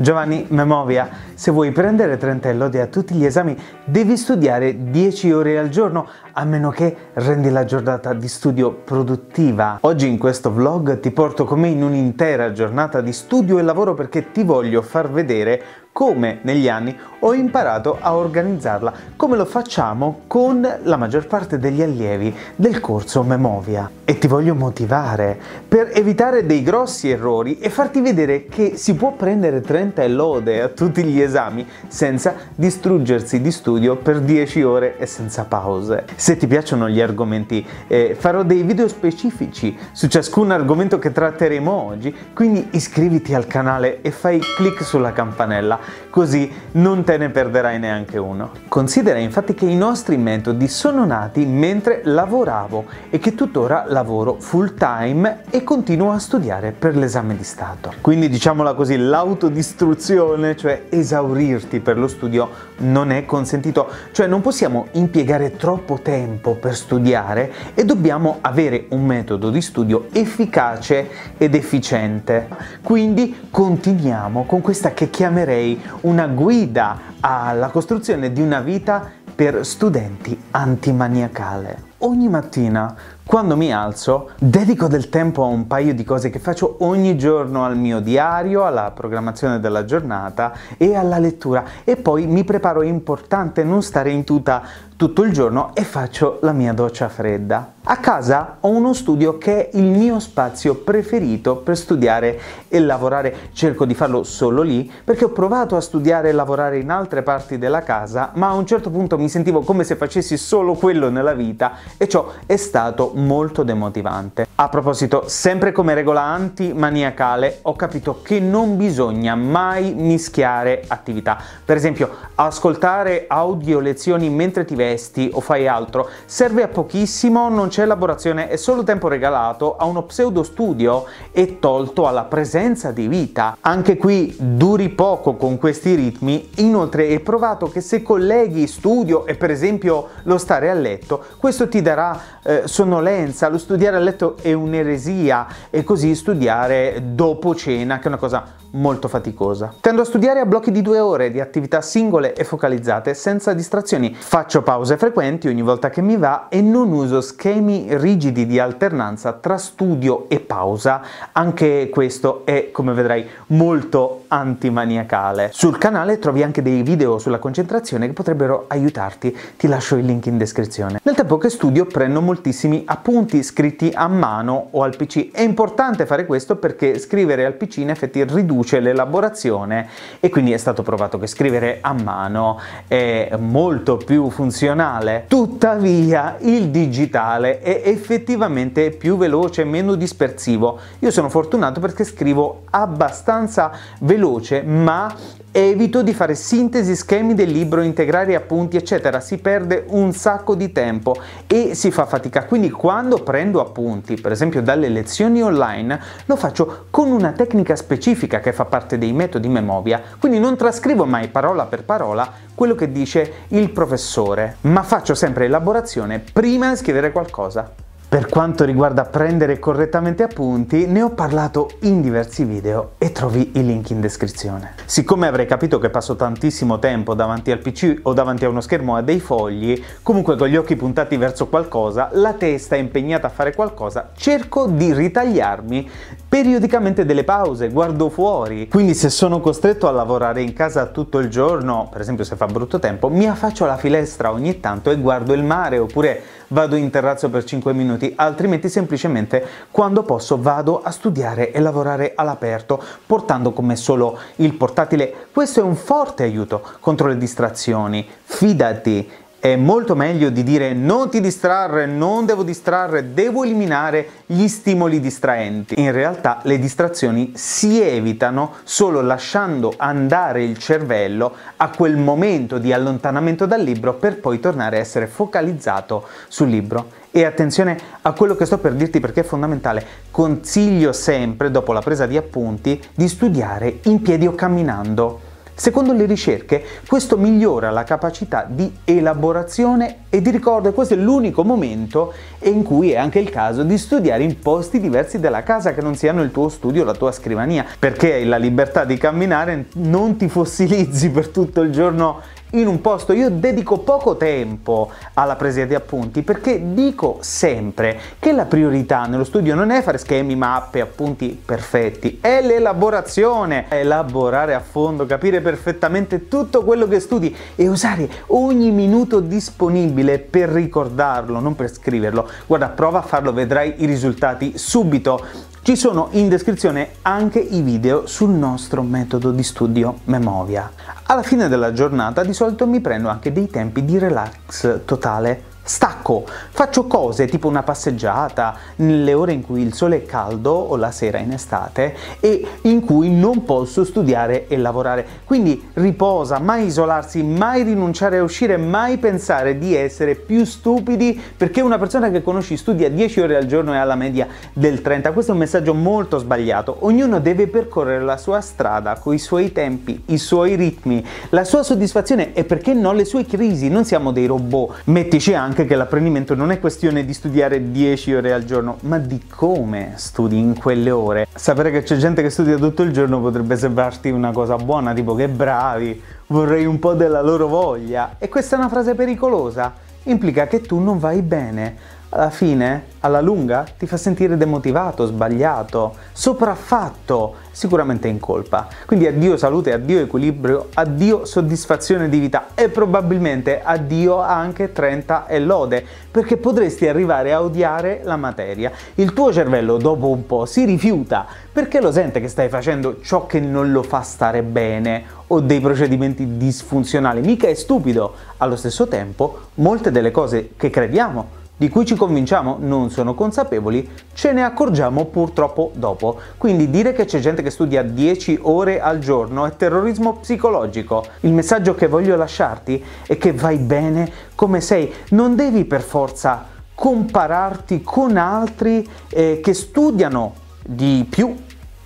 Giovanni Memovia se vuoi prendere 30 Trentellode a tutti gli esami devi studiare 10 ore al giorno a meno che rendi la giornata di studio produttiva. Oggi in questo vlog ti porto con me in un'intera giornata di studio e lavoro perché ti voglio far vedere come negli anni ho imparato a organizzarla, come lo facciamo con la maggior parte degli allievi del corso Memovia. E ti voglio motivare per evitare dei grossi errori e farti vedere che si può prendere 30 e lode a tutti gli esami esami senza distruggersi di studio per 10 ore e senza pause. Se ti piacciono gli argomenti eh, farò dei video specifici su ciascun argomento che tratteremo oggi, quindi iscriviti al canale e fai clic sulla campanella così non te ne perderai neanche uno. Considera infatti che i nostri metodi sono nati mentre lavoravo e che tuttora lavoro full time e continuo a studiare per l'esame di Stato. Quindi diciamola così, l'autodistruzione, cioè esaurire esaurirti per lo studio non è consentito, cioè non possiamo impiegare troppo tempo per studiare e dobbiamo avere un metodo di studio efficace ed efficiente. Quindi continuiamo con questa che chiamerei una guida alla costruzione di una vita per studenti antimaniacale ogni mattina quando mi alzo dedico del tempo a un paio di cose che faccio ogni giorno al mio diario, alla programmazione della giornata e alla lettura e poi mi preparo, è importante non stare in tuta tutto il giorno e faccio la mia doccia fredda. A casa ho uno studio che è il mio spazio preferito per studiare e lavorare, cerco di farlo solo lì perché ho provato a studiare e lavorare in altre parti della casa ma a un certo punto mi sentivo come se facessi solo quello nella vita e ciò è stato molto demotivante. A proposito, sempre come regola antimaniacale ho capito che non bisogna mai mischiare attività. Per esempio, ascoltare audio lezioni mentre ti vesti o fai altro serve a pochissimo, non c'è elaborazione, è solo tempo regalato a uno pseudo studio e tolto alla presenza di vita. Anche qui duri poco con questi ritmi, inoltre è provato che se colleghi studio e per esempio lo stare a letto, questo ti ti darà eh, sonnolenza, lo studiare a letto è un'eresia e così studiare dopo cena che è una cosa molto faticosa. Tendo a studiare a blocchi di due ore di attività singole e focalizzate senza distrazioni. Faccio pause frequenti ogni volta che mi va e non uso schemi rigidi di alternanza tra studio e pausa. Anche questo è, come vedrai, molto antimaniacale. Sul canale trovi anche dei video sulla concentrazione che potrebbero aiutarti. Ti lascio il link in descrizione. Nel tempo che studio prendo moltissimi appunti scritti a mano o al PC. È importante fare questo perché scrivere al PC in effetti riduce luce l'elaborazione e quindi è stato provato che scrivere a mano è molto più funzionale. Tuttavia il digitale è effettivamente più veloce, meno dispersivo. Io sono fortunato perché scrivo abbastanza veloce ma evito di fare sintesi, schemi del libro, integrare appunti eccetera, si perde un sacco di tempo e si fa fatica, quindi quando prendo appunti per esempio dalle lezioni online lo faccio con una tecnica specifica che che fa parte dei metodi memoria, quindi non trascrivo mai parola per parola quello che dice il professore, ma faccio sempre elaborazione prima di scrivere qualcosa. Per quanto riguarda prendere correttamente appunti, ne ho parlato in diversi video e trovi i link in descrizione. Siccome avrei capito che passo tantissimo tempo davanti al PC o davanti a uno schermo a dei fogli, comunque con gli occhi puntati verso qualcosa, la testa impegnata a fare qualcosa, cerco di ritagliarmi periodicamente delle pause, guardo fuori, quindi se sono costretto a lavorare in casa tutto il giorno, per esempio se fa brutto tempo, mi affaccio alla finestra ogni tanto e guardo il mare oppure vado in terrazzo per 5 minuti, altrimenti semplicemente quando posso vado a studiare e lavorare all'aperto portando con me solo il portatile. Questo è un forte aiuto contro le distrazioni, fidati è molto meglio di dire non ti distrarre, non devo distrarre, devo eliminare gli stimoli distraenti. In realtà le distrazioni si evitano solo lasciando andare il cervello a quel momento di allontanamento dal libro per poi tornare a essere focalizzato sul libro. E attenzione a quello che sto per dirti perché è fondamentale. Consiglio sempre, dopo la presa di appunti, di studiare in piedi o camminando Secondo le ricerche, questo migliora la capacità di elaborazione e di ricordo e questo è l'unico momento in cui è anche il caso di studiare in posti diversi dalla casa che non siano il tuo studio o la tua scrivania, perché hai la libertà di camminare, non ti fossilizzi per tutto il giorno in un posto. Io dedico poco tempo alla presa di appunti perché dico sempre che la priorità nello studio non è fare schemi, mappe, appunti perfetti, è l'elaborazione, elaborare a fondo, capire perfettamente tutto quello che studi e usare ogni minuto disponibile per ricordarlo, non per scriverlo. Guarda, prova a farlo, vedrai i risultati subito. Ci sono in descrizione anche i video sul nostro metodo di studio Memovia. Alla fine della giornata di solito mi prendo anche dei tempi di relax totale stacco, faccio cose tipo una passeggiata nelle ore in cui il sole è caldo o la sera in estate e in cui non posso studiare e lavorare. Quindi riposa, mai isolarsi, mai rinunciare a uscire, mai pensare di essere più stupidi perché una persona che conosci studia 10 ore al giorno e ha la media del 30. Questo è un messaggio molto sbagliato. Ognuno deve percorrere la sua strada con i suoi tempi, i suoi ritmi, la sua soddisfazione e perché no le sue crisi. Non siamo dei robot. Mettici anche anche che l'apprendimento non è questione di studiare 10 ore al giorno, ma di come studi in quelle ore. Sapere che c'è gente che studia tutto il giorno potrebbe sembrarti una cosa buona, tipo che bravi, vorrei un po' della loro voglia. E questa è una frase pericolosa, implica che tu non vai bene alla fine, alla lunga, ti fa sentire demotivato, sbagliato, sopraffatto, sicuramente in colpa. Quindi addio salute, addio equilibrio, addio soddisfazione di vita e probabilmente addio anche 30 e lode, perché potresti arrivare a odiare la materia. Il tuo cervello dopo un po' si rifiuta perché lo sente che stai facendo ciò che non lo fa stare bene o dei procedimenti disfunzionali. Mica è stupido. Allo stesso tempo, molte delle cose che crediamo di cui ci convinciamo non sono consapevoli, ce ne accorgiamo purtroppo dopo. Quindi dire che c'è gente che studia 10 ore al giorno è terrorismo psicologico. Il messaggio che voglio lasciarti è che vai bene come sei, non devi per forza compararti con altri eh, che studiano di più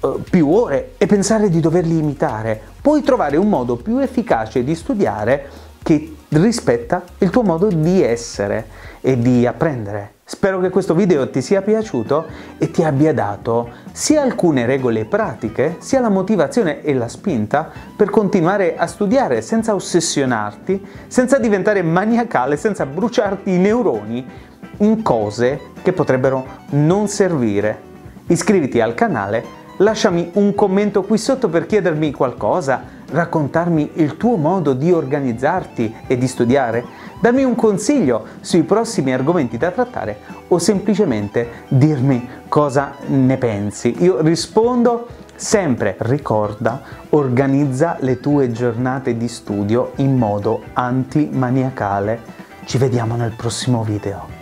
eh, più ore e pensare di doverli imitare. Puoi trovare un modo più efficace di studiare che rispetta il tuo modo di essere e di apprendere. Spero che questo video ti sia piaciuto e ti abbia dato sia alcune regole pratiche, sia la motivazione e la spinta per continuare a studiare senza ossessionarti, senza diventare maniacale, senza bruciarti i neuroni in cose che potrebbero non servire. Iscriviti al canale, lasciami un commento qui sotto per chiedermi qualcosa, raccontarmi il tuo modo di organizzarti e di studiare? Darmi un consiglio sui prossimi argomenti da trattare o semplicemente dirmi cosa ne pensi? Io rispondo Sempre ricorda, organizza le tue giornate di studio in modo antimaniacale. Ci vediamo nel prossimo video.